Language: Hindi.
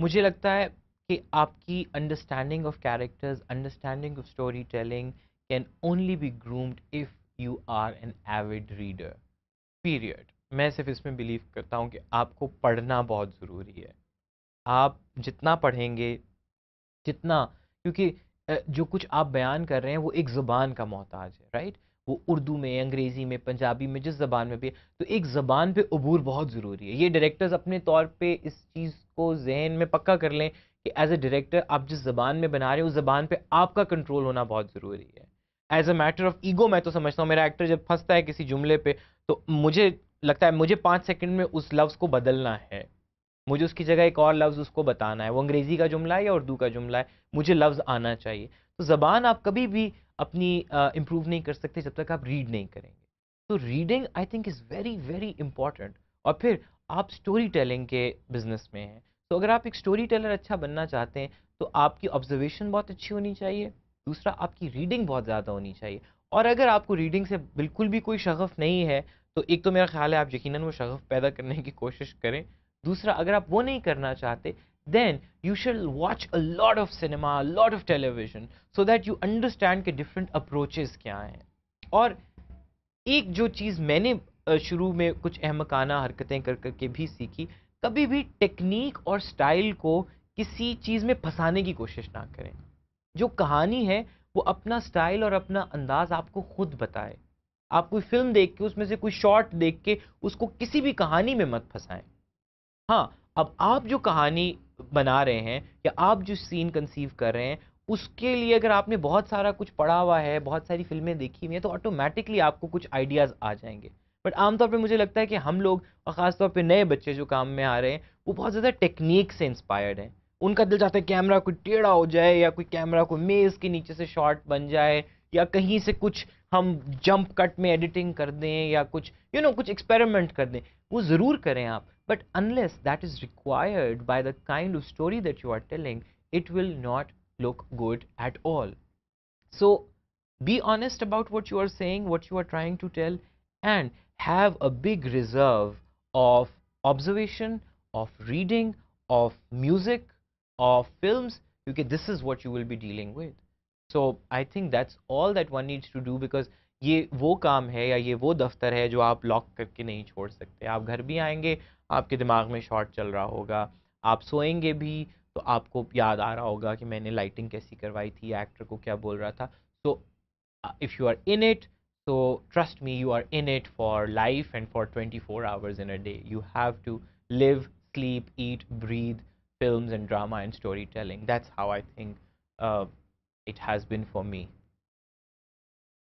मुझे लगता है कि आपकी understanding of characters understanding of story telling can only be groomed if you are an avid reader period मैं सिर्फ इसमें बिलीव करता हूँ कि आपको पढ़ना बहुत ज़रूरी है आप जितना पढ़ेंगे जितना क्योंकि जो कुछ आप बयान कर रहे हैं वो एक ज़ुबान का मोहताज है राइट वो उर्दू में अंग्रेज़ी में पंजाबी में जिस ज़बान में भी है तो एक ज़बान पे अबूर बहुत ज़रूरी है ये डायरेक्टर्स अपने तौर पे इस चीज़ को जहन में पक्का कर लें कि एज अ डायरेक्टर आप जिस ज़बान में बना रहे हो उस ज़बान पर आपका कंट्रोल होना बहुत ज़रूरी है as a matter of ego मैं तो समझता हूँ मेरा एक्टर जब फंसता है किसी जुमले पर तो मुझे लगता है मुझे पाँच सेकेंड में उस लफ्ज़ को बदलना है मुझे उसकी जगह एक और लफ्ज़ उसको बताना है वो अंग्रेज़ी का जुमला है या उर्दू का जुमला है मुझे लफ्ज़ आना चाहिए तो ज़बान आप कभी भी अपनी इम्प्रूव uh, नहीं कर सकते जब तक आप रीड नहीं करेंगे तो reading I think is very very important और फिर आप स्टोरी टेलिंग के बिजनेस में हैं तो अगर आप एक स्टोरी टेलर अच्छा बनना चाहते हैं तो आपकी ऑब्जर्वेशन बहुत अच्छी होनी चाहिए दूसरा आपकी रीडिंग बहुत ज़्यादा होनी चाहिए और अगर आपको रीडिंग से बिल्कुल भी कोई शगफ़ नहीं है तो एक तो मेरा ख्याल है आप यकीनन वो शगफ़ पैदा करने की कोशिश करें दूसरा अगर आप वो नहीं करना चाहते then you shall watch a lot of cinema, a lot of television so that you understand के different approaches क्या हैं और एक जो चीज़ मैंने शुरू में कुछ अहमकाना हरकतें कर करके भी सीखी कभी भी टेक्निक और स्टाइल को किसी चीज़ में फंसाने की कोशिश ना करें जो कहानी है वो अपना स्टाइल और अपना अंदाज़ आपको खुद बताए आप कोई फिल्म देख के उसमें से कोई शॉट देख के उसको किसी भी कहानी में मत फंसाएं हाँ अब आप जो कहानी बना रहे हैं या आप जो सीन कंसीव कर रहे हैं उसके लिए अगर आपने बहुत सारा कुछ पढ़ा हुआ है बहुत सारी फिल्में देखी हुई हैं तो ऑटोमेटिकली आपको कुछ आइडियाज़ आ जाएंगे बट आमतौर पर मुझे लगता है कि हम लोग और ख़ासतौर पर नए बच्चे जो काम में आ रहे हैं वो बहुत ज़्यादा टेक्निक से इंस्पायर्ड हैं उनका दिल चाहता है कैमरा कोई टेढ़ा हो जाए या कोई कैमरा को मेज़ के नीचे से शॉट बन जाए या कहीं से कुछ हम जंप कट में एडिटिंग कर दें या कुछ यू you नो know, कुछ एक्सपेरिमेंट कर दें वो ज़रूर करें आप but unless that is required by the kind of story that you are telling it will not look good at all so be honest about what you are saying what you are trying to tell and have a big reserve of observation of reading of music of film क्योंकि this is what you will be dealing with so I think that's all that one needs to do because ये वो काम है या ये वो दफ्तर है जो आप लॉक करके नहीं छोड़ सकते आप घर भी आएंगे आपके दिमाग में शॉर्ट चल रहा होगा आप सोएंगे भी तो आपको याद आ रहा होगा कि मैंने लाइटिंग कैसी करवाई थी एक्टर को क्या बोल रहा था so if you are in it so trust me you are in it for life and for 24 hours in a day you have to live sleep eat breathe films and drama and storytelling that's how i think uh, it has been for me.